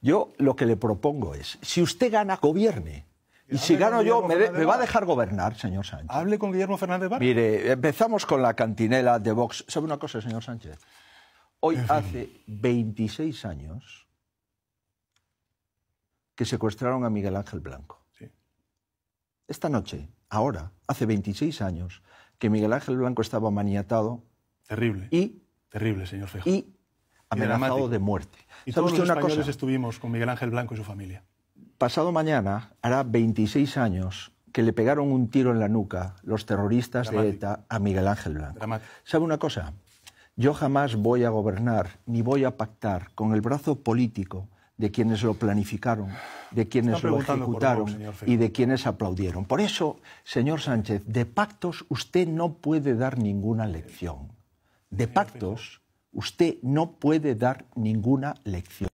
Yo lo que le propongo es, si usted gana, gobierne. Y si gano yo, me, va a dejar gobernar, señor Sánchez. Hable con Guillermo Fernández Barrio. Mire, empezamos con la cantinela de Vox. ¿Sabe una cosa, señor Sánchez? Hoy hace 26 años que secuestraron a Miguel Ángel Blanco. Sí. Esta noche, ahora, hace 26 años que Miguel Ángel Blanco estaba maniatado. Terrible. Y. Terrible, señor Fejo. Y amenazado de muerte. Y todos los cosa? estuvimos con Miguel Ángel Blanco y su familia. Pasado mañana hará 26 años que le pegaron un tiro en la nuca los terroristas de ETA a Miguel Ángel Blanco. ¿Sabe una cosa? Yo jamás voy a gobernar ni voy a pactar con el brazo político de quienes lo planificaron, de quienes lo ejecutaron y de quienes aplaudieron. Por eso, señor Sánchez, de pactos usted no puede dar ninguna lección. De pactos Usted no puede dar ninguna lección.